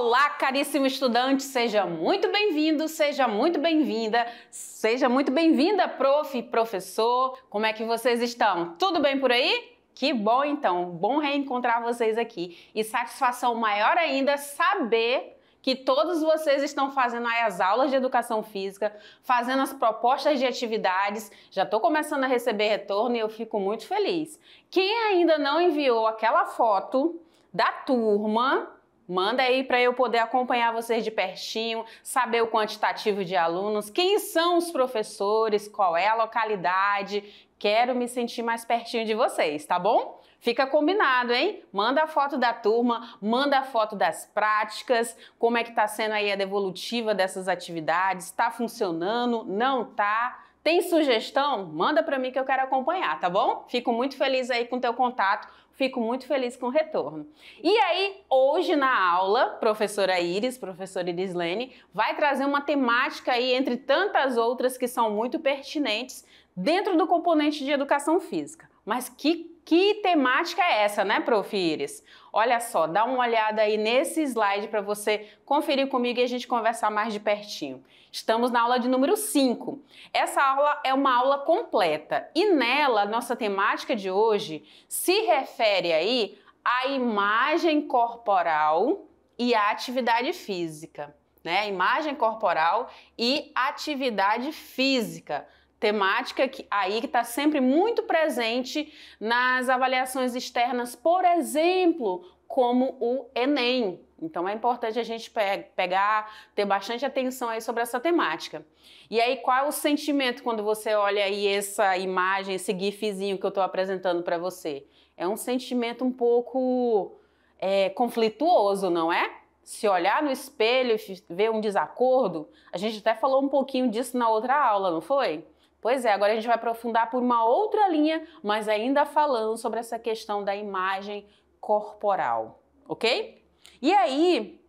Olá, caríssimo estudante, seja muito bem-vindo, seja muito bem-vinda, seja muito bem-vinda, prof, professor. Como é que vocês estão? Tudo bem por aí? Que bom então, bom reencontrar vocês aqui e satisfação maior ainda saber que todos vocês estão fazendo aí as aulas de educação física, fazendo as propostas de atividades. Já estou começando a receber retorno e eu fico muito feliz. Quem ainda não enviou aquela foto da turma Manda aí para eu poder acompanhar vocês de pertinho, saber o quantitativo de alunos, quem são os professores, qual é a localidade. Quero me sentir mais pertinho de vocês, tá bom? Fica combinado, hein? Manda a foto da turma, manda a foto das práticas, como é que tá sendo aí a devolutiva dessas atividades, está funcionando, não tá? Tem sugestão? Manda para mim que eu quero acompanhar, tá bom? Fico muito feliz aí com o teu contato Fico muito feliz com o retorno. E aí, hoje na aula, professora Iris, professora Iris Lene, vai trazer uma temática aí, entre tantas outras que são muito pertinentes dentro do componente de educação física. Mas que que temática é essa, né, Prof. Iris? Olha só, dá uma olhada aí nesse slide para você conferir comigo e a gente conversar mais de pertinho. Estamos na aula de número 5. Essa aula é uma aula completa e nela nossa temática de hoje se refere aí à imagem corporal e à atividade física, né? Imagem corporal e atividade física temática que aí que está sempre muito presente nas avaliações externas, por exemplo, como o Enem. Então é importante a gente pe pegar, ter bastante atenção aí sobre essa temática. E aí qual é o sentimento quando você olha aí essa imagem, esse gifzinho que eu estou apresentando para você? É um sentimento um pouco é, conflituoso, não é? se olhar no espelho e ver um desacordo, a gente até falou um pouquinho disso na outra aula, não foi? Pois é, agora a gente vai aprofundar por uma outra linha, mas ainda falando sobre essa questão da imagem corporal, ok? E aí,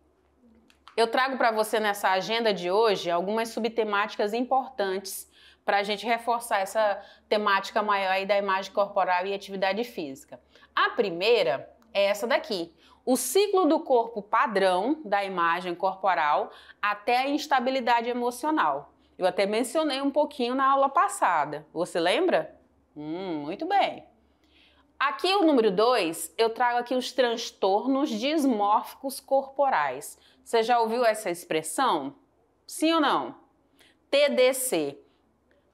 eu trago para você nessa agenda de hoje algumas subtemáticas importantes para a gente reforçar essa temática maior aí da imagem corporal e atividade física. A primeira é essa daqui: o ciclo do corpo padrão da imagem corporal até a instabilidade emocional. Eu até mencionei um pouquinho na aula passada. Você lembra? Hum, muito bem. Aqui o número 2, eu trago aqui os transtornos dismórficos corporais. Você já ouviu essa expressão? Sim ou não? TDC,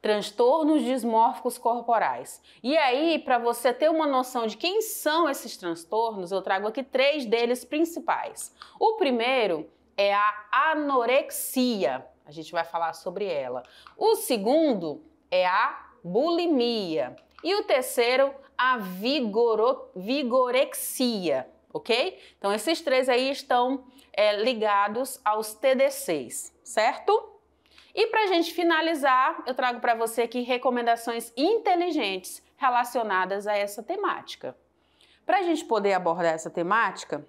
transtornos dismórficos corporais. E aí, para você ter uma noção de quem são esses transtornos, eu trago aqui três deles principais. O primeiro é a anorexia. A gente vai falar sobre ela. O segundo é a bulimia. E o terceiro, a vigoro, vigorexia, ok? Então, esses três aí estão é, ligados aos TDCs, certo? E para a gente finalizar, eu trago para você aqui recomendações inteligentes relacionadas a essa temática. Para a gente poder abordar essa temática,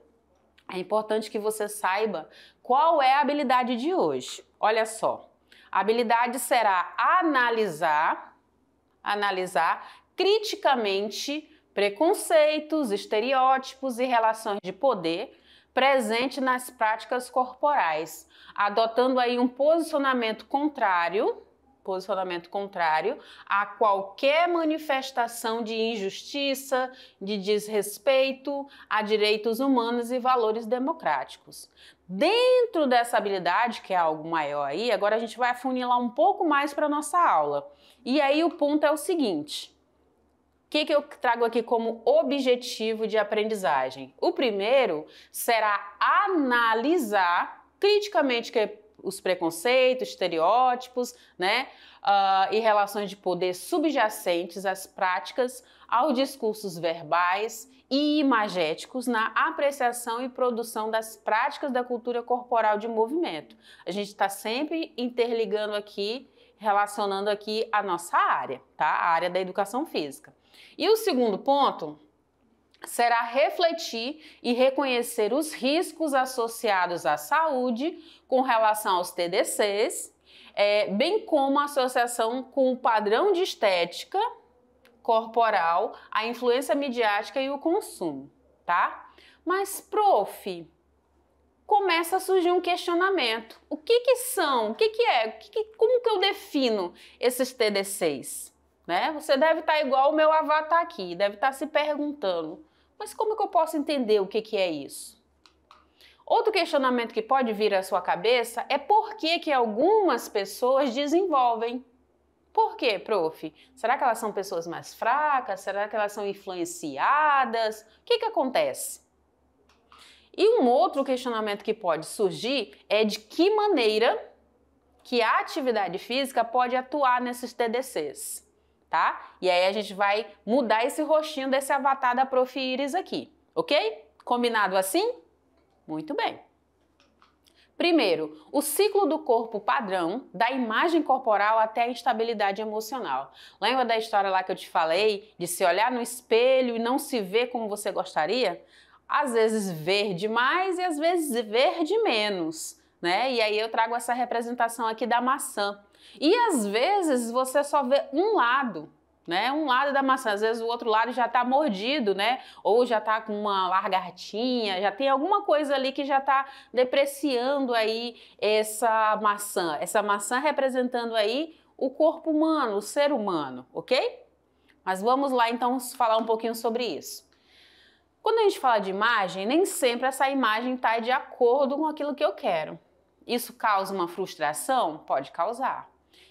é importante que você saiba qual é a habilidade de hoje. Olha só. A habilidade será analisar, analisar criticamente preconceitos, estereótipos e relações de poder presente nas práticas corporais, adotando aí um posicionamento contrário posicionamento contrário a qualquer manifestação de injustiça, de desrespeito a direitos humanos e valores democráticos. Dentro dessa habilidade, que é algo maior aí, agora a gente vai afunilar um pouco mais para nossa aula. E aí o ponto é o seguinte: o que, que eu trago aqui como objetivo de aprendizagem? O primeiro será analisar criticamente que os preconceitos, estereótipos, né? Uh, e relações de poder subjacentes às práticas, aos discursos verbais e imagéticos na apreciação e produção das práticas da cultura corporal de movimento. A gente está sempre interligando aqui, relacionando aqui a nossa área, tá? A área da educação física. E o segundo ponto será refletir e reconhecer os riscos associados à saúde com relação aos TDCs, é, bem como a associação com o padrão de estética corporal, a influência midiática e o consumo, tá? Mas, prof, começa a surgir um questionamento. O que que são? O que que é? Que que, como que eu defino esses TDCs? Né? Você deve estar igual o meu avatar aqui, deve estar se perguntando mas como que eu posso entender o que, que é isso? Outro questionamento que pode vir à sua cabeça é por que, que algumas pessoas desenvolvem. Por quê, prof? Será que elas são pessoas mais fracas? Será que elas são influenciadas? O que, que acontece? E um outro questionamento que pode surgir é de que maneira que a atividade física pode atuar nesses TDCs tá? E aí a gente vai mudar esse roxinho desse avatar da Prof. Iris aqui, ok? Combinado assim? Muito bem. Primeiro, o ciclo do corpo padrão, da imagem corporal até a instabilidade emocional. Lembra da história lá que eu te falei de se olhar no espelho e não se ver como você gostaria? Às vezes ver demais e às vezes ver de menos, né? E aí eu trago essa representação aqui da maçã. E às vezes você só vê um lado, né? Um lado da maçã, às vezes o outro lado já está mordido, né? Ou já está com uma largatinha, já tem alguma coisa ali que já está depreciando aí essa maçã. Essa maçã representando aí o corpo humano, o ser humano, ok? Mas vamos lá então falar um pouquinho sobre isso. Quando a gente fala de imagem, nem sempre essa imagem está de acordo com aquilo que eu quero. Isso causa uma frustração? Pode causar.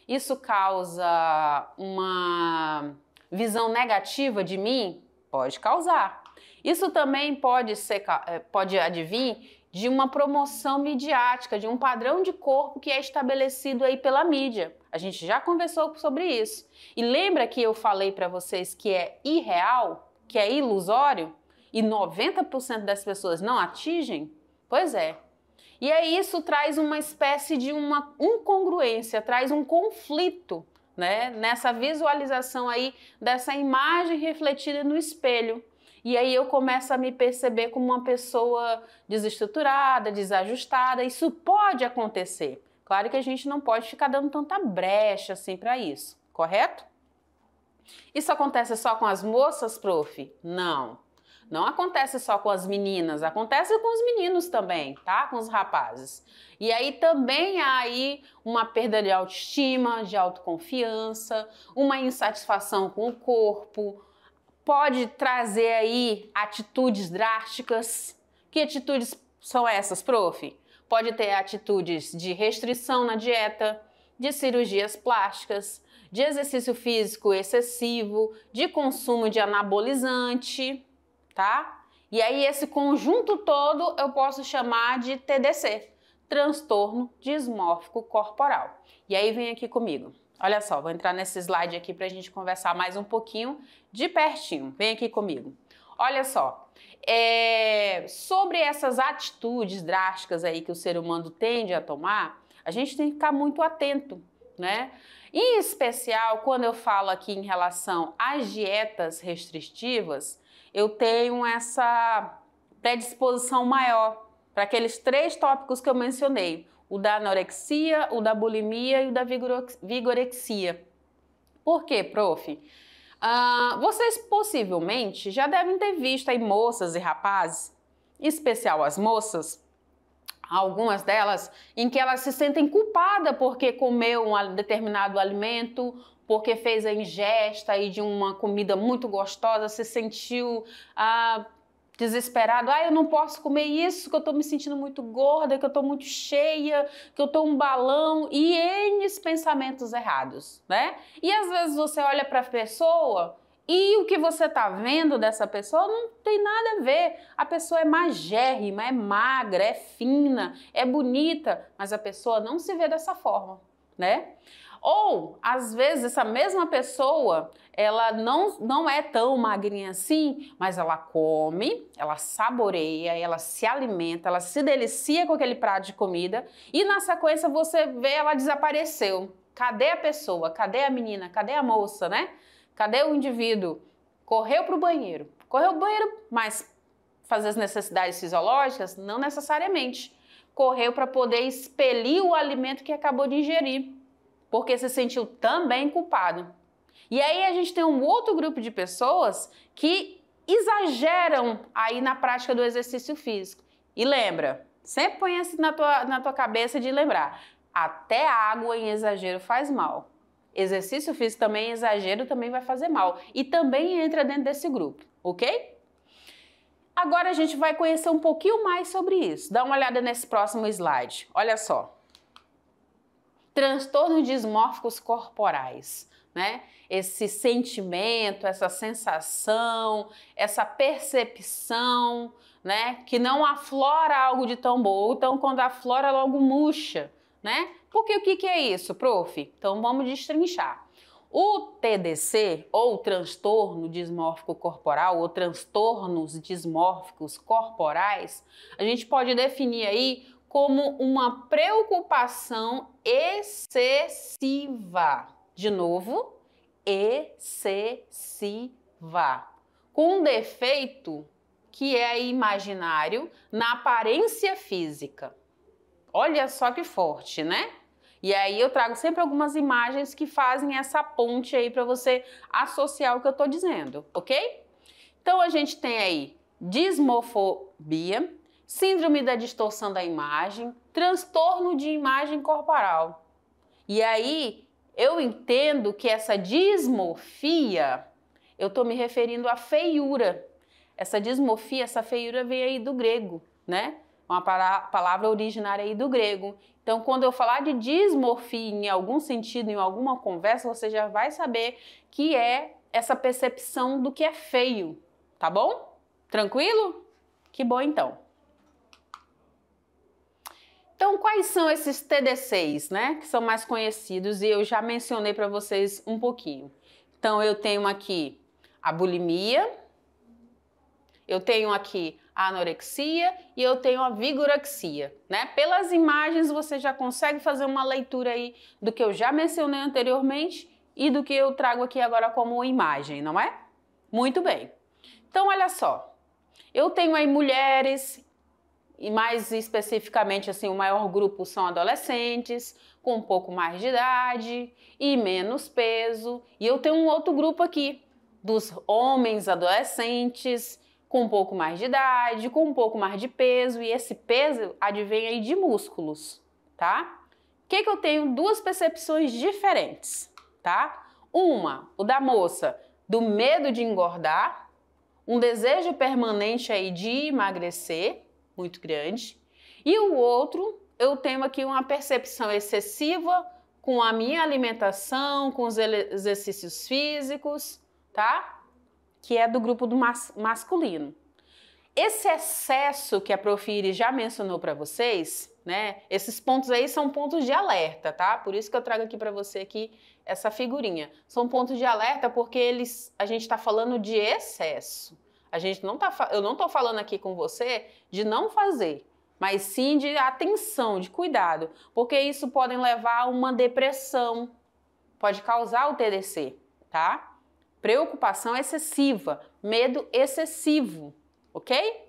Isso causa uma visão negativa de mim? Pode causar. Isso também pode, ser, eh, pode advir de uma promoção midiática, de um padrão de corpo que é estabelecido aí pela mídia. A gente já conversou sobre isso. E lembra que eu falei para vocês que é irreal, que é ilusório e 90% das pessoas não atingem? Pois é, e aí isso traz uma espécie de uma incongruência, traz um conflito, né, nessa visualização aí dessa imagem refletida no espelho. E aí eu começo a me perceber como uma pessoa desestruturada, desajustada. Isso pode acontecer. Claro que a gente não pode ficar dando tanta brecha assim para isso, correto? Isso acontece só com as moças, prof? Não. Não acontece só com as meninas, acontece com os meninos também, tá? Com os rapazes. E aí também há aí uma perda de autoestima, de autoconfiança, uma insatisfação com o corpo, pode trazer aí atitudes drásticas. Que atitudes são essas, prof? Pode ter atitudes de restrição na dieta, de cirurgias plásticas, de exercício físico excessivo, de consumo de anabolizante, tá? E aí esse conjunto todo eu posso chamar de TDC, transtorno dismórfico corporal. E aí vem aqui comigo. Olha só, vou entrar nesse slide aqui para a gente conversar mais um pouquinho de pertinho. Vem aqui comigo. Olha só, é, sobre essas atitudes drásticas aí que o ser humano tende a tomar, a gente tem que ficar muito atento, né? Em especial quando eu falo aqui em relação às dietas restritivas, eu tenho essa predisposição maior para aqueles três tópicos que eu mencionei: o da anorexia, o da bulimia e o da vigorexia. Por quê, prof? Ah, vocês possivelmente já devem ter visto aí moças e rapazes, em especial as moças, algumas delas, em que elas se sentem culpadas porque comeu um determinado alimento porque fez a ingesta aí de uma comida muito gostosa, se sentiu ah, desesperado, ah, eu não posso comer isso, que eu estou me sentindo muito gorda, que eu estou muito cheia, que eu estou um balão, e N pensamentos errados, né? E às vezes você olha para a pessoa e o que você está vendo dessa pessoa não tem nada a ver. A pessoa é magérrima, é magra, é fina, é bonita, mas a pessoa não se vê dessa forma, né? Ou, às vezes, essa mesma pessoa, ela não, não é tão magrinha assim, mas ela come, ela saboreia, ela se alimenta, ela se delicia com aquele prato de comida e, na sequência, você vê ela desapareceu. Cadê a pessoa? Cadê a menina? Cadê a moça, né? Cadê o indivíduo? Correu para o banheiro. Correu para o banheiro, mas fazer as necessidades fisiológicas? Não necessariamente. Correu para poder expelir o alimento que acabou de ingerir porque se sentiu também culpado. E aí a gente tem um outro grupo de pessoas que exageram aí na prática do exercício físico. E lembra, sempre põe isso na tua, na tua cabeça de lembrar, até água em exagero faz mal. Exercício físico também em exagero também vai fazer mal. E também entra dentro desse grupo, ok? Agora a gente vai conhecer um pouquinho mais sobre isso. Dá uma olhada nesse próximo slide. Olha só transtornos dismórficos corporais. Né? Esse sentimento, essa sensação, essa percepção, né? Que não aflora algo de tão bom, então quando aflora logo murcha, né? Porque o que, que é isso, prof? Então vamos destrinchar. O TDC, ou transtorno dismórfico corporal, ou transtornos dismórficos corporais, a gente pode definir aí como uma preocupação excessiva. De novo, excessiva. Com um defeito que é imaginário na aparência física. Olha só que forte, né? E aí eu trago sempre algumas imagens que fazem essa ponte aí para você associar o que eu estou dizendo, ok? Então a gente tem aí dismofobia, síndrome da distorção da imagem, transtorno de imagem corporal. E aí eu entendo que essa dismorfia, eu estou me referindo à feiura. Essa dismorfia, essa feiura vem aí do grego, né? Uma palavra originária aí do grego. Então, quando eu falar de dismorfia em algum sentido, em alguma conversa, você já vai saber que é essa percepção do que é feio, tá bom? Tranquilo? Que bom então. Então, quais são esses TDCs, né? Que são mais conhecidos e eu já mencionei para vocês um pouquinho. Então, eu tenho aqui a bulimia, eu tenho aqui a anorexia e eu tenho a vigorexia, né? Pelas imagens você já consegue fazer uma leitura aí do que eu já mencionei anteriormente e do que eu trago aqui agora como imagem, não é? Muito bem. Então olha só. Eu tenho aí mulheres e mais especificamente assim, o maior grupo são adolescentes, com um pouco mais de idade e menos peso. E eu tenho um outro grupo aqui, dos homens adolescentes, com um pouco mais de idade, com um pouco mais de peso, e esse peso advém aí de músculos, tá? O que, que eu tenho duas percepções diferentes, tá? Uma, o da moça, do medo de engordar, um desejo permanente aí de emagrecer, muito grande. E o outro, eu tenho aqui uma percepção excessiva com a minha alimentação, com os exercícios físicos, tá? Que é do grupo do mas masculino. Esse excesso que a Profire já mencionou para vocês, né? Esses pontos aí são pontos de alerta, tá? Por isso que eu trago aqui para você aqui essa figurinha. São pontos de alerta porque eles, a gente está falando de excesso. A gente não tá, eu não estou falando aqui com você de não fazer, mas sim de atenção, de cuidado, porque isso pode levar a uma depressão, pode causar o TDC, tá? Preocupação excessiva, medo excessivo, ok?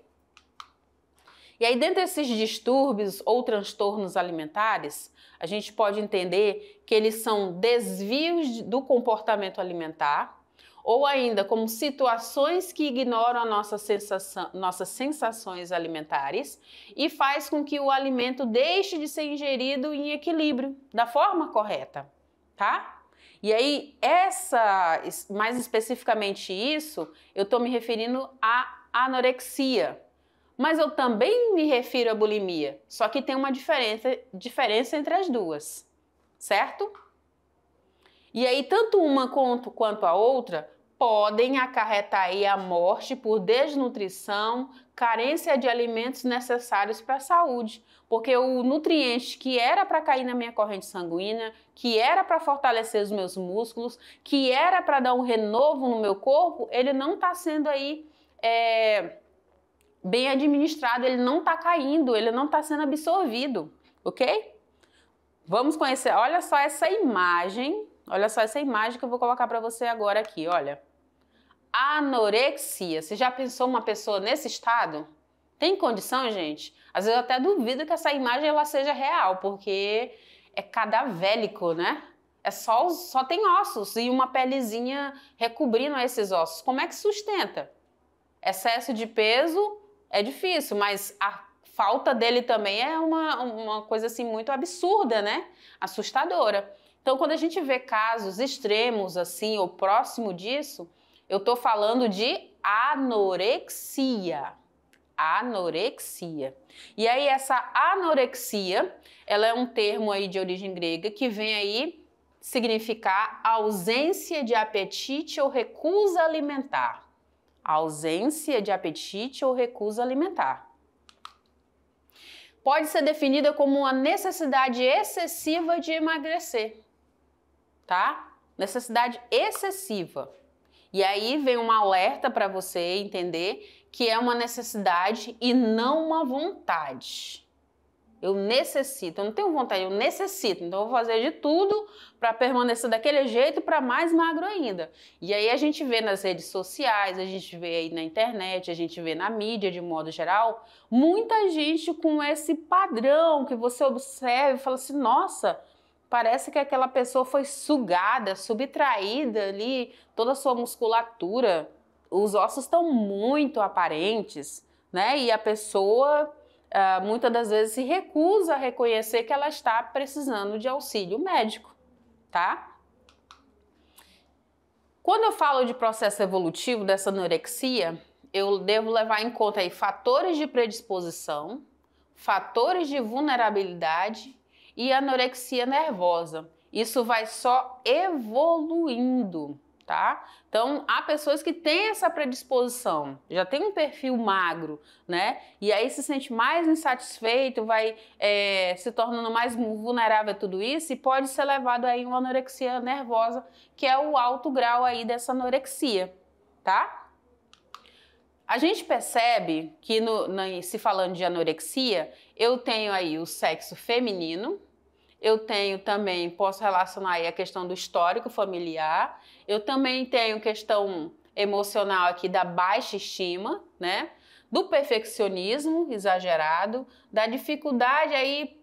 E aí, dentro desses distúrbios ou transtornos alimentares, a gente pode entender que eles são desvios do comportamento alimentar, ou ainda como situações que ignoram nossa sensação, nossas sensações alimentares e faz com que o alimento deixe de ser ingerido em equilíbrio, da forma correta, tá? E aí, essa, mais especificamente isso, eu estou me referindo à anorexia. Mas eu também me refiro à bulimia, só que tem uma diferença, diferença entre as duas, certo? E aí, tanto uma quanto, quanto a outra podem acarretar aí a morte por desnutrição, carência de alimentos necessários para a saúde, porque o nutriente que era para cair na minha corrente sanguínea, que era para fortalecer os meus músculos, que era para dar um renovo no meu corpo, ele não está sendo aí é, bem administrado, ele não está caindo, ele não está sendo absorvido, ok? Vamos conhecer, olha só essa imagem Olha só essa imagem que eu vou colocar para você agora aqui, olha. Anorexia. Você já pensou uma pessoa nesse estado? Tem condição, gente? Às vezes eu até duvido que essa imagem ela seja real, porque é cadavérico, né? É só, só tem ossos e uma pelezinha recobrindo esses ossos. Como é que sustenta? Excesso de peso é difícil, mas a falta dele também é uma, uma coisa assim muito absurda, né? Assustadora. Então, quando a gente vê casos extremos assim, ou próximo disso, eu estou falando de anorexia. Anorexia. E aí, essa anorexia, ela é um termo aí de origem grega que vem aí significar ausência de apetite ou recusa alimentar. Ausência de apetite ou recusa alimentar pode ser definida como uma necessidade excessiva de emagrecer tá? Necessidade excessiva. E aí vem um alerta para você entender que é uma necessidade e não uma vontade. Eu necessito, eu não tenho vontade, eu necessito. Então eu vou fazer de tudo para permanecer daquele jeito para mais magro ainda. E aí a gente vê nas redes sociais, a gente vê aí na internet, a gente vê na mídia de modo geral, muita gente com esse padrão que você observa e fala assim: "Nossa, parece que aquela pessoa foi sugada, subtraída ali, toda a sua musculatura. Os ossos estão muito aparentes, né? E a pessoa uh, muitas das vezes se recusa a reconhecer que ela está precisando de auxílio médico, tá? Quando eu falo de processo evolutivo dessa anorexia, eu devo levar em conta aí fatores de predisposição, fatores de vulnerabilidade e anorexia nervosa. Isso vai só evoluindo, tá? Então, há pessoas que têm essa predisposição, já tem um perfil magro, né? E aí se sente mais insatisfeito, vai é, se tornando mais vulnerável a tudo isso e pode ser levado aí uma anorexia nervosa, que é o alto grau aí dessa anorexia, tá? A gente percebe que, no, no, se falando de anorexia, eu tenho aí o sexo feminino, eu tenho também, posso relacionar aí a questão do histórico familiar. Eu também tenho questão emocional aqui da baixa estima, né? Do perfeccionismo exagerado, da dificuldade aí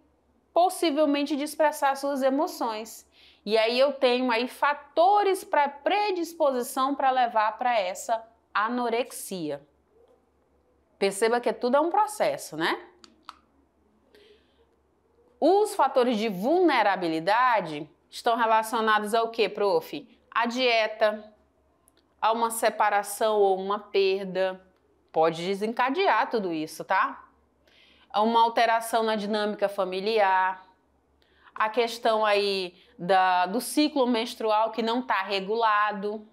possivelmente de expressar suas emoções. E aí eu tenho aí fatores para predisposição para levar para essa anorexia. Perceba que tudo é um processo, né? Os fatores de vulnerabilidade estão relacionados ao que, prof? A dieta, a uma separação ou uma perda. Pode desencadear tudo isso, tá? A uma alteração na dinâmica familiar, a questão aí da, do ciclo menstrual que não está regulado,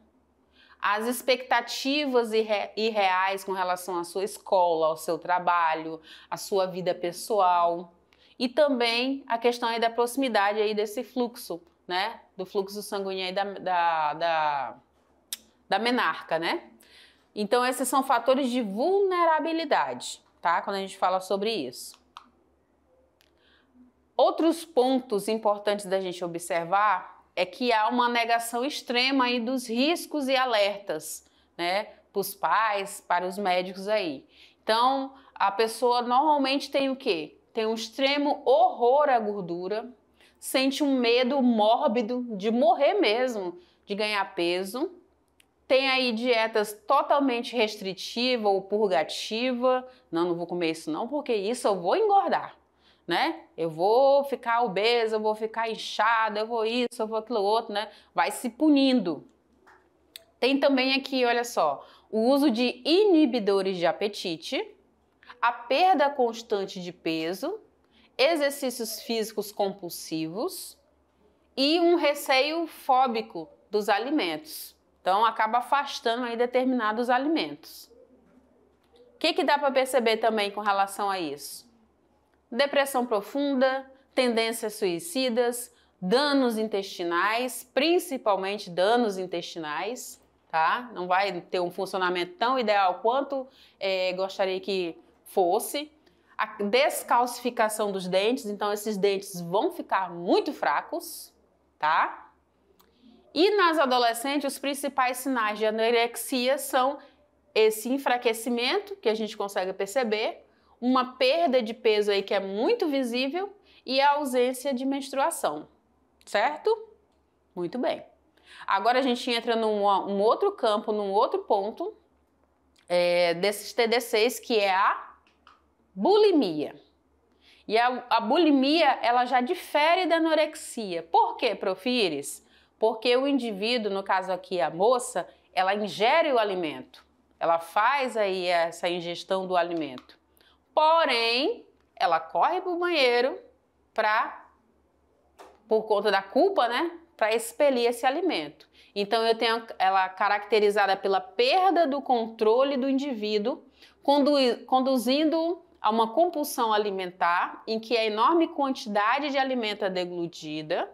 as expectativas irre, irreais com relação à sua escola, ao seu trabalho, à sua vida pessoal. E também a questão aí da proximidade aí desse fluxo, né? Do fluxo sanguíneo aí da, da, da, da menarca, né? Então, esses são fatores de vulnerabilidade, tá? Quando a gente fala sobre isso. Outros pontos importantes da gente observar é que há uma negação extrema aí dos riscos e alertas, né, para os pais, para os médicos aí. Então, a pessoa normalmente tem o quê? tem um extremo horror à gordura, sente um medo mórbido de morrer mesmo, de ganhar peso. Tem aí dietas totalmente restritiva ou purgativa. Não, não vou comer isso não, porque isso eu vou engordar, né? Eu vou ficar obesa, eu vou ficar inchada, eu vou isso, eu vou aquilo outro, né? Vai se punindo. Tem também aqui, olha só, o uso de inibidores de apetite, a perda constante de peso, exercícios físicos compulsivos e um receio fóbico dos alimentos. Então acaba afastando aí determinados alimentos. O que, que dá para perceber também com relação a isso? Depressão profunda, tendências suicidas, danos intestinais, principalmente danos intestinais, tá? Não vai ter um funcionamento tão ideal quanto é, gostaria que fosse a descalcificação dos dentes, então esses dentes vão ficar muito fracos, tá? E nas adolescentes, os principais sinais de anorexia são esse enfraquecimento que a gente consegue perceber, uma perda de peso aí que é muito visível e a ausência de menstruação, certo? Muito bem. Agora a gente entra num um outro campo, num outro ponto é, desses TDCs que é a bulimia. E a, a, bulimia, ela já difere da anorexia. Por quê, Profires? Porque o indivíduo, no caso aqui a moça, ela ingere o alimento. Ela faz aí essa ingestão do alimento. Porém, ela corre para o banheiro para, por conta da culpa, né? Para expelir esse alimento. Então, eu tenho ela é caracterizada pela perda do controle do indivíduo, conduzindo a uma compulsão alimentar, em que a enorme quantidade de alimento é deglutida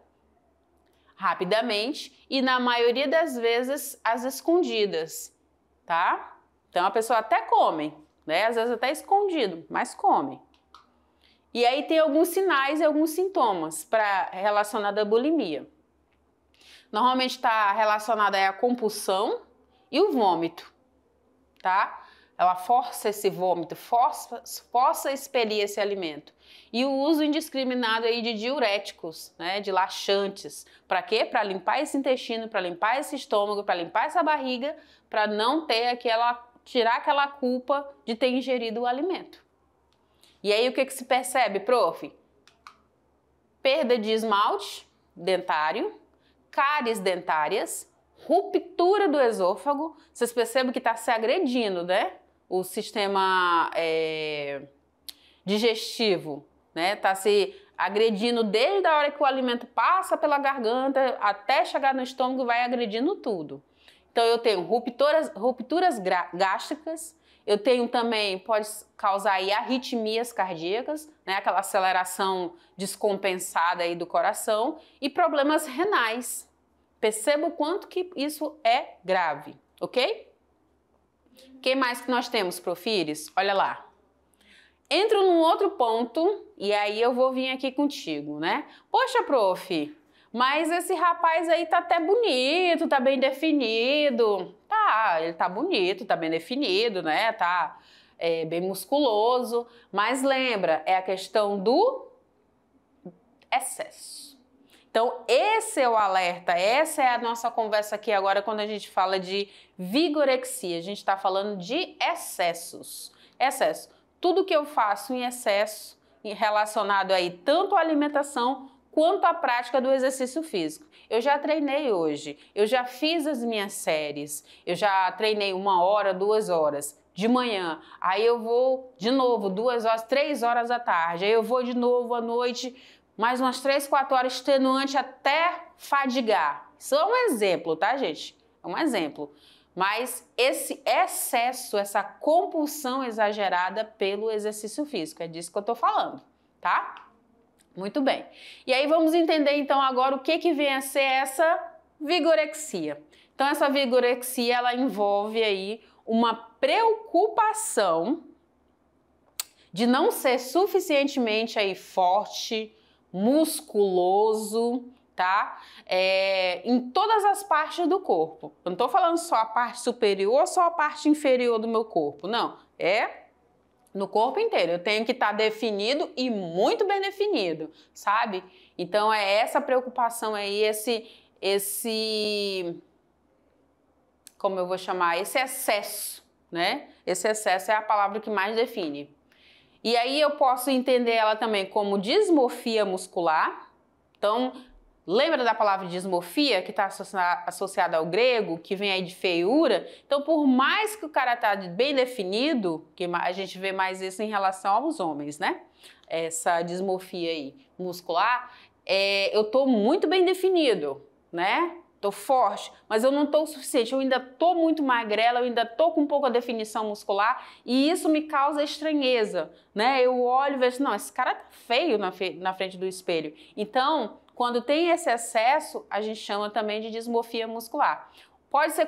rapidamente e, na maioria das vezes, as escondidas, tá? Então a pessoa até come, né? Às vezes até escondido, mas come. E aí tem alguns sinais e alguns sintomas para relacionada à bulimia. Normalmente está relacionada à compulsão e o vômito, tá? ela força esse vômito, força, força expelir esse alimento. E o uso indiscriminado aí de diuréticos, né, de laxantes. Para quê? Para limpar esse intestino, para limpar esse estômago, para limpar essa barriga, para não ter aquela tirar aquela culpa de ter ingerido o alimento. E aí o que, que se percebe, prof? Perda de esmalte dentário, cáries dentárias, ruptura do esôfago. Vocês percebem que está se agredindo, né? o sistema é, digestivo, né? Está se agredindo desde a hora que o alimento passa pela garganta até chegar no estômago, vai agredindo tudo. Então eu tenho rupturas, rupturas gástricas, eu tenho também, pode causar aí arritmias cardíacas, né, aquela aceleração descompensada aí do coração, e problemas renais. Perceba o quanto que isso é grave, ok? O que mais que nós temos, Profires? Olha lá. Entro num outro ponto e aí eu vou vir aqui contigo, né? Poxa, prof, mas esse rapaz aí tá até bonito, tá bem definido. Tá, ele tá bonito, tá bem definido, né? Tá é, bem musculoso. Mas lembra, é a questão do excesso. Então, esse é o alerta, essa é a nossa conversa aqui agora quando a gente fala de vigorexia. A gente está falando de excessos. Excesso. Tudo que eu faço em excesso, relacionado aí tanto à alimentação quanto à prática do exercício físico. Eu já treinei hoje, eu já fiz as minhas séries, eu já treinei uma hora, duas horas de manhã, aí eu vou de novo duas horas, três horas da tarde, aí eu vou de novo à noite mais umas 3, 4 horas extenuante até fadigar. Isso é um exemplo, tá, gente? É um exemplo. Mas esse excesso, essa compulsão exagerada pelo exercício físico, é disso que eu tô falando, tá? Muito bem. E aí vamos entender então agora o que que vem a ser essa vigorexia. Então essa vigorexia ela envolve aí uma preocupação de não ser suficientemente aí forte, musculoso, tá? É, em todas as partes do corpo. Eu não estou falando só a parte superior ou só a parte inferior do meu corpo, não. É no corpo inteiro. Eu tenho que estar tá definido e muito bem definido, sabe? Então é essa preocupação aí, esse esse como eu vou chamar, esse excesso, né? Esse excesso é a palavra que mais define. E aí eu posso entender ela também como dismorfia muscular. Então, lembra da palavra dismorfia que está associada ao grego, que vem aí de feiura? Então, por mais que o cara está bem definido, que a gente vê mais isso em relação aos homens, né? Essa dismorfia aí muscular, é, eu estou muito bem definido, né? Tô forte, mas eu não estou o suficiente. Eu ainda tô muito magrela, eu ainda tô com pouca definição muscular e isso me causa estranheza, né? Eu olho e vejo, não, esse cara tá feio na, fe na frente do espelho. Então, quando tem esse excesso, a gente chama também de dismorfia muscular. Pode ser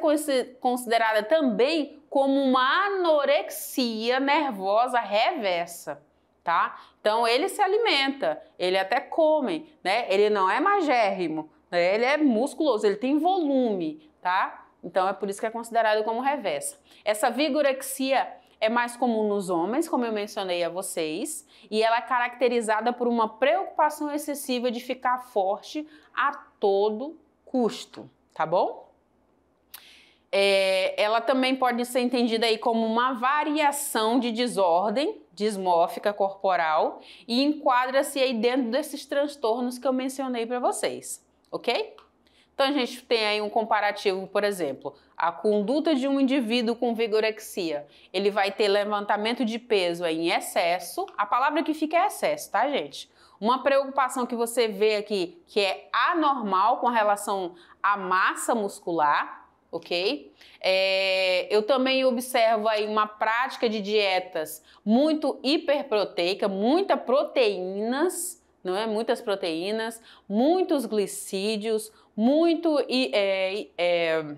considerada também como uma anorexia nervosa reversa. Tá? Então ele se alimenta, ele até come, né? Ele não é magérrimo, né? Ele é musculoso, ele tem volume, tá? Então é por isso que é considerado como reversa. Essa vigorexia é mais comum nos homens, como eu mencionei a vocês, e ela é caracterizada por uma preocupação excessiva de ficar forte a todo custo, tá bom? É, ela também pode ser entendida aí como uma variação de desordem dismórfica corporal e enquadra-se aí dentro desses transtornos que eu mencionei para vocês ok? Então a gente tem aí um comparativo, por exemplo, a conduta de um indivíduo com vigorexia. Ele vai ter levantamento de peso em excesso. A palavra que fica é excesso, tá, gente? Uma preocupação que você vê aqui que é anormal com relação à massa muscular, ok? É, eu também observo aí uma prática de dietas muito hiperproteica, muita proteínas não é? Muitas proteínas, muitos glicídios, muito é, é,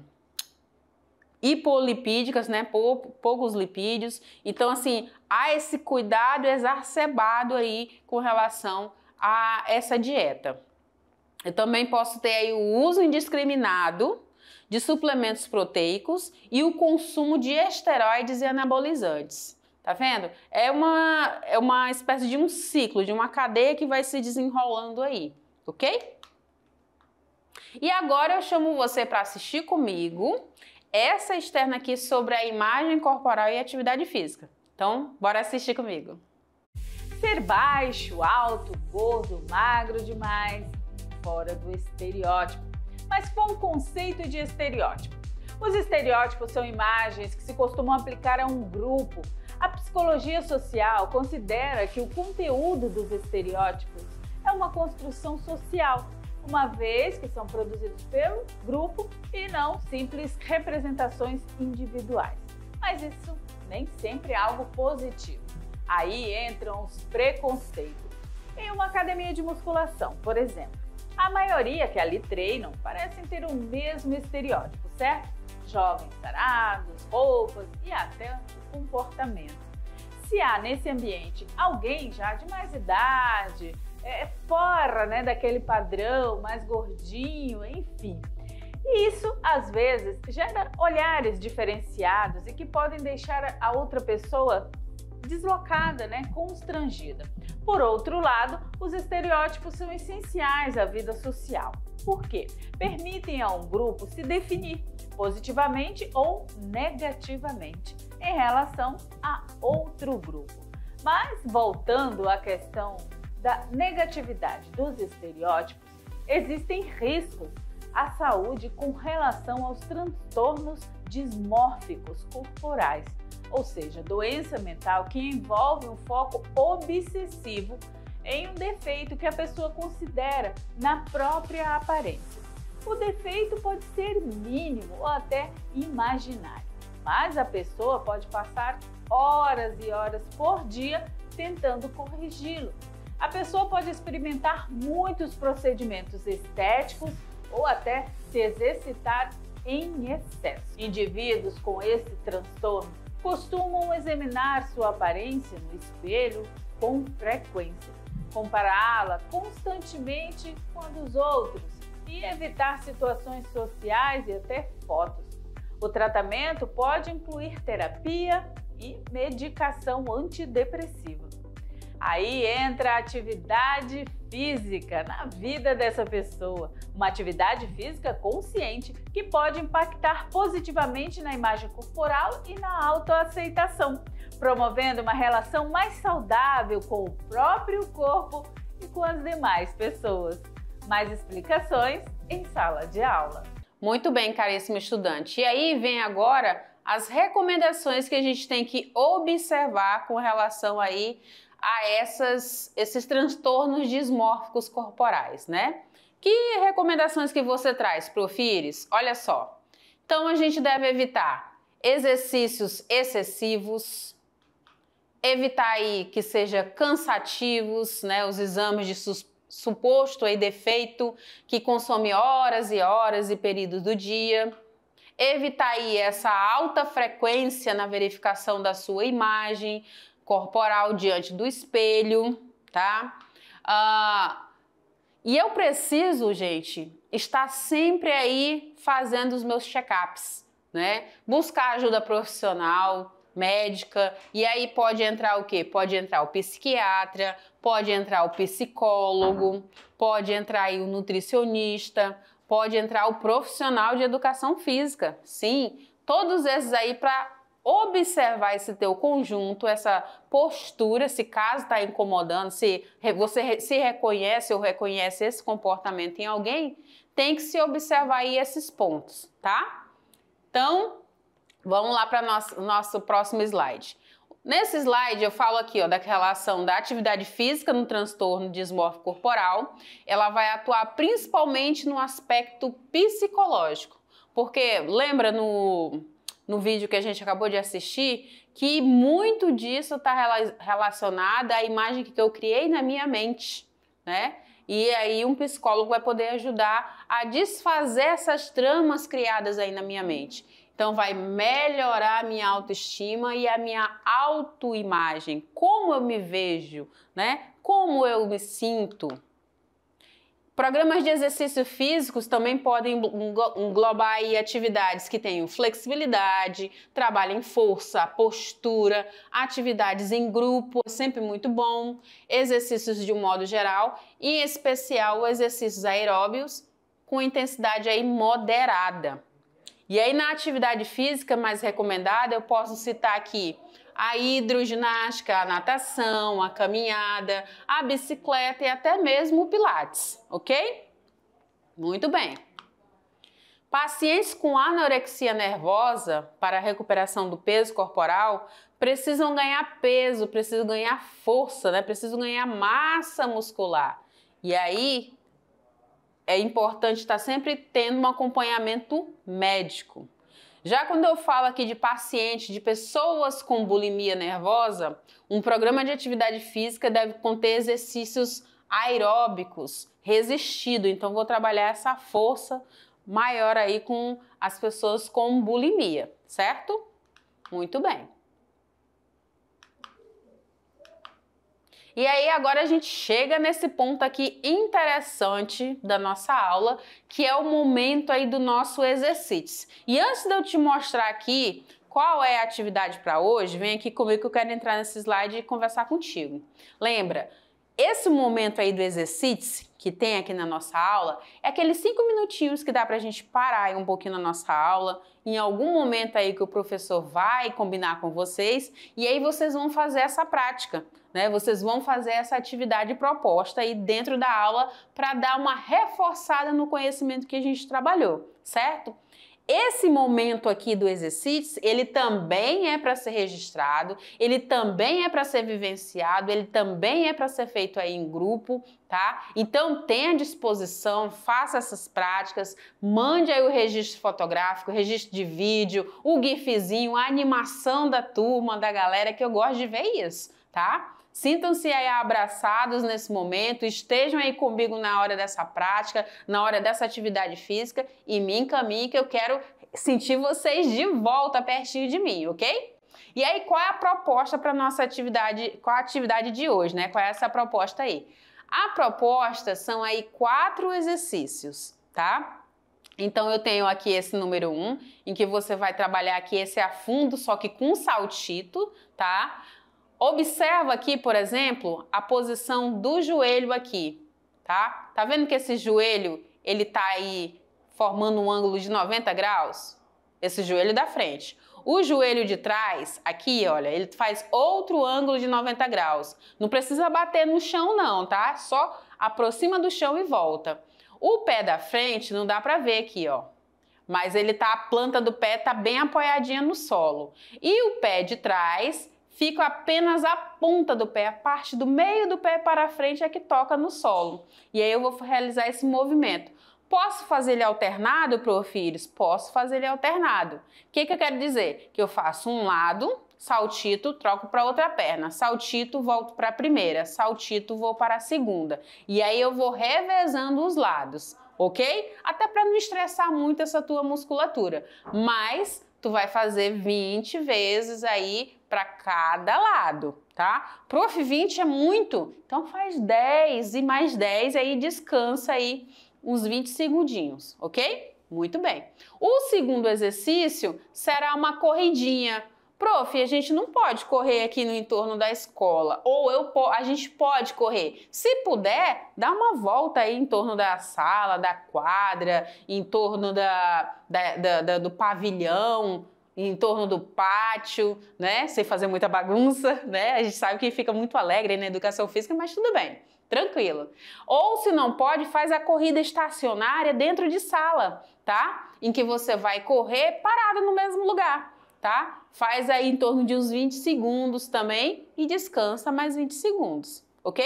hipolipídicas, né? Poucos lipídios. Então, assim, há esse cuidado exacerbado aí com relação a essa dieta. Eu também posso ter aí o uso indiscriminado de suplementos proteicos e o consumo de esteroides e anabolizantes. Tá vendo? É uma, é uma espécie de um ciclo, de uma cadeia que vai se desenrolando aí, ok? E agora eu chamo você para assistir comigo essa externa aqui sobre a imagem corporal e atividade física. Então, bora assistir comigo. Ser baixo, alto, gordo, magro demais, fora do estereótipo. Mas qual o conceito de estereótipo? Os estereótipos são imagens que se costumam aplicar a um grupo, a psicologia social considera que o conteúdo dos estereótipos é uma construção social, uma vez que são produzidos pelo grupo e não simples representações individuais. Mas isso nem sempre é algo positivo. Aí entram os preconceitos. Em uma academia de musculação, por exemplo, a maioria que ali treinam parecem ter o mesmo estereótipo, certo? jovens sarados, roupas e até o comportamento. Se há nesse ambiente alguém já de mais idade, é, é, fora né, daquele padrão, mais gordinho, enfim. E isso, às vezes, gera olhares diferenciados e que podem deixar a outra pessoa deslocada, né, constrangida. Por outro lado, os estereótipos são essenciais à vida social. Por quê? Permitem a um grupo se definir positivamente ou negativamente em relação a outro grupo. Mas voltando à questão da negatividade dos estereótipos, existem riscos à saúde com relação aos transtornos dismórficos corporais, ou seja, doença mental que envolve um foco obsessivo em um defeito que a pessoa considera na própria aparência. O defeito pode ser mínimo ou até imaginário, mas a pessoa pode passar horas e horas por dia tentando corrigi-lo. A pessoa pode experimentar muitos procedimentos estéticos ou até se exercitar em excesso. Indivíduos com esse transtorno costumam examinar sua aparência no espelho com frequência, compará-la constantemente com a dos outros e evitar situações sociais e até fotos. O tratamento pode incluir terapia e medicação antidepressiva. Aí entra a atividade física na vida dessa pessoa. Uma atividade física consciente que pode impactar positivamente na imagem corporal e na autoaceitação, promovendo uma relação mais saudável com o próprio corpo e com as demais pessoas. Mais explicações em sala de aula. Muito bem, caríssimo estudante. E aí vem agora as recomendações que a gente tem que observar com relação aí a essas, esses transtornos dismórficos corporais, né? Que recomendações que você traz, Profires? Olha só. Então a gente deve evitar exercícios excessivos, evitar aí que seja cansativos, né? Os exames de sus suposto aí defeito que consome horas e horas e períodos do dia. Evitar aí essa alta frequência na verificação da sua imagem, corporal diante do espelho, tá? Ah, e eu preciso, gente, estar sempre aí fazendo os meus check-ups, né? Buscar ajuda profissional, médica, e aí pode entrar o quê? Pode entrar o psiquiatra, pode entrar o psicólogo, pode entrar aí o nutricionista, pode entrar o profissional de educação física. Sim, todos esses aí para observar esse teu conjunto, essa postura, se caso está incomodando, se você se reconhece ou reconhece esse comportamento em alguém, tem que se observar aí esses pontos, tá? Então, vamos lá para nosso nosso próximo slide. Nesse slide eu falo aqui ó, da relação da atividade física no transtorno dismórfico corporal. Ela vai atuar principalmente no aspecto psicológico, porque lembra no no vídeo que a gente acabou de assistir, que muito disso está relacionado à imagem que eu criei na minha mente, né? E aí um psicólogo vai poder ajudar a desfazer essas tramas criadas aí na minha mente. Então vai melhorar a minha autoestima e a minha autoimagem, como eu me vejo, né? Como eu me sinto. Programas de exercício físicos também podem englobar atividades que tenham flexibilidade, trabalho em força, postura, atividades em grupo, é sempre muito bom, exercícios de um modo geral, em especial exercícios aeróbios com intensidade aí moderada. E aí na atividade física mais recomendada, eu posso citar aqui a hidroginástica, a natação, a caminhada, a bicicleta e até mesmo o pilates, ok? Muito bem. Pacientes com anorexia nervosa, para a recuperação do peso corporal, precisam ganhar peso, precisam ganhar força, né? precisam ganhar massa muscular. E aí é importante estar sempre tendo um acompanhamento médico. Já quando eu falo aqui de paciente, de pessoas com bulimia nervosa, um programa de atividade física deve conter exercícios aeróbicos, resistido. Então vou trabalhar essa força maior aí com as pessoas com bulimia, certo? Muito bem. E aí agora a gente chega nesse ponto aqui interessante da nossa aula, que é o momento aí do nosso exercício. E antes de eu te mostrar aqui qual é a atividade para hoje, vem aqui comigo que eu quero entrar nesse slide e conversar contigo. Lembra, esse momento aí do exercício que tem aqui na nossa aula é aqueles cinco minutinhos que dá para a gente parar aí um pouquinho na nossa aula, em algum momento aí que o professor vai combinar com vocês e aí vocês vão fazer essa prática, né? Vocês vão fazer essa atividade proposta aí dentro da aula para dar uma reforçada no conhecimento que a gente trabalhou, certo? Esse momento aqui do exercício, ele também é para ser registrado, ele também é para ser vivenciado, ele também é para ser feito aí em grupo, tá? Então tenha disposição, faça essas práticas, mande aí o registro fotográfico, o registro de vídeo, o gifzinho, a animação da turma, da galera, que eu gosto de ver isso, tá? Sintam-se aí abraçados nesse momento, estejam aí comigo na hora dessa prática, na hora dessa atividade física e me encaminhe que eu quero sentir vocês de volta pertinho de mim, ok? E aí, qual é a proposta para nossa atividade, qual a atividade de hoje, né? Qual é essa proposta aí? A proposta são aí quatro exercícios, tá? Então eu tenho aqui esse número 1, um, em que você vai trabalhar aqui esse afundo, só que com saltito, tá? Observa aqui, por exemplo, a posição do joelho aqui, tá? Tá vendo que esse joelho, ele tá aí formando um ângulo de 90 graus? Esse joelho da frente. O joelho de trás, aqui, olha, ele faz outro ângulo de 90 graus. Não precisa bater no chão não, tá? Só aproxima do chão e volta. O pé da frente não dá pra ver aqui, ó. Mas ele tá, a planta do pé tá bem apoiadinha no solo. E o pé de trás fico apenas a ponta do pé, a parte do meio do pé para frente é que toca no solo. E aí eu vou realizar esse movimento. Posso fazer ele alternado, Porfírios? Posso fazer ele alternado. O que, que eu quero dizer? Que eu faço um lado, saltito, troco para outra perna, saltito, volto para a primeira, saltito, vou para a segunda. E aí eu vou revezando os lados, ok? Até para não estressar muito essa tua musculatura. Mas tu vai fazer 20 vezes aí para cada lado, tá? Prof, 20 é muito, então faz 10 e mais 10, aí descansa aí uns 20 segundinhos, ok? Muito bem. O segundo exercício será uma corridinha, prof, a gente não pode correr aqui no entorno da escola, ou eu, a gente pode correr. Se puder, dá uma volta aí em torno da sala, da quadra, em torno da, da, da, da do pavilhão, em torno do pátio, né? Sem fazer muita bagunça, né? A gente sabe que fica muito alegre na educação física, mas tudo bem, tranquilo. Ou se não pode, faz a corrida estacionária dentro de sala, tá? Em que você vai correr parado no mesmo lugar tá? Faz aí em torno de uns 20 segundos também e descansa mais 20 segundos, ok?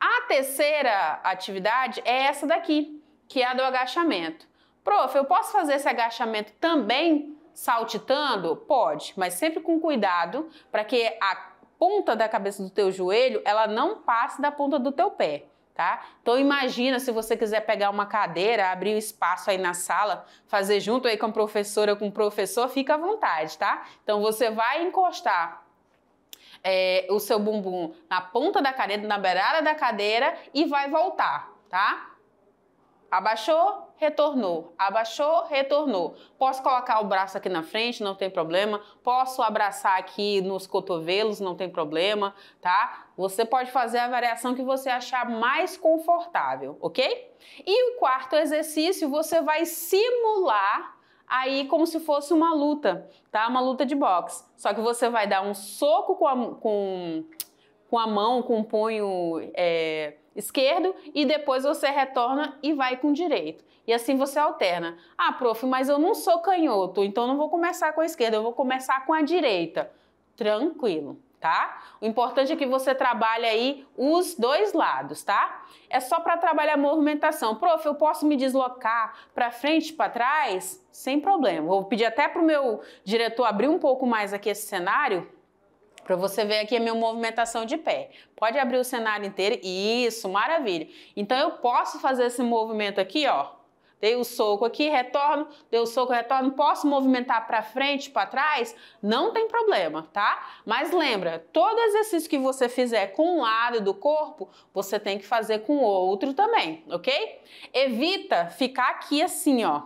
A terceira atividade é essa daqui, que é a do agachamento. Prof, eu posso fazer esse agachamento também saltitando? Pode, mas sempre com cuidado para que a ponta da cabeça do teu joelho ela não passe da ponta do teu pé tá? Então imagina se você quiser pegar uma cadeira, abrir um espaço aí na sala, fazer junto aí com a professora, com o professor, fica à vontade, tá? Então você vai encostar é, o seu bumbum na ponta da cadeira, na beirada da cadeira e vai voltar, tá? Abaixou, retornou. Abaixou, retornou. Posso colocar o braço aqui na frente, não tem problema. Posso abraçar aqui nos cotovelos, não tem problema, tá? Você pode fazer a variação que você achar mais confortável, ok? E o quarto exercício, você vai simular aí como se fosse uma luta, tá? Uma luta de boxe. Só que você vai dar um soco com a, com, com a mão, com o punho. É, esquerdo e depois você retorna e vai com direito. E assim você alterna. Ah, prof, mas eu não sou canhoto, então não vou começar com a esquerda, eu vou começar com a direita. Tranquilo, tá? O importante é que você trabalhe aí os dois lados, tá? É só para trabalhar a movimentação. Prof, eu posso me deslocar para frente, para trás? Sem problema. Vou pedir até para o meu diretor abrir um pouco mais aqui esse cenário para você ver aqui a minha movimentação de pé. Pode abrir o cenário inteiro. Isso, maravilha. Então eu posso fazer esse movimento aqui, ó. Dei o um soco aqui, retorno, dei o um soco, retorno. Posso movimentar para frente, para trás? Não tem problema, tá? Mas lembra, todo exercício que você fizer com um lado do corpo, você tem que fazer com o outro também, ok? Evita ficar aqui assim, ó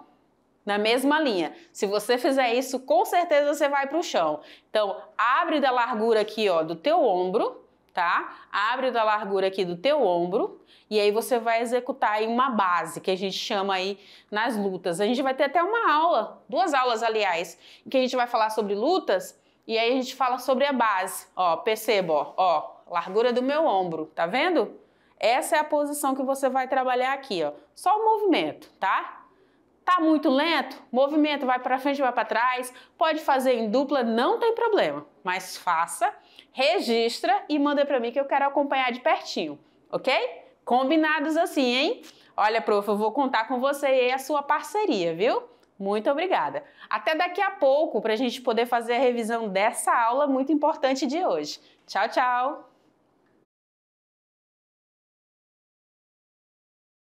na mesma linha. Se você fizer isso, com certeza você vai para o chão. Então, abre da largura aqui, ó, do teu ombro, tá? Abre da largura aqui do teu ombro e aí você vai executar aí uma base que a gente chama aí nas lutas. A gente vai ter até uma aula, duas aulas aliás, em que a gente vai falar sobre lutas e aí a gente fala sobre a base. Ó, perceba, ó, ó, largura do meu ombro, tá vendo? Essa é a posição que você vai trabalhar aqui, ó. Só o movimento, tá? Tá muito lento? Movimento vai para frente, vai para trás. Pode fazer em dupla, não tem problema. Mas faça, registra e manda para mim que eu quero acompanhar de pertinho, ok? Combinados assim, hein? Olha, prof, eu vou contar com você e a sua parceria, viu? Muito obrigada. Até daqui a pouco para a gente poder fazer a revisão dessa aula muito importante de hoje. Tchau, tchau!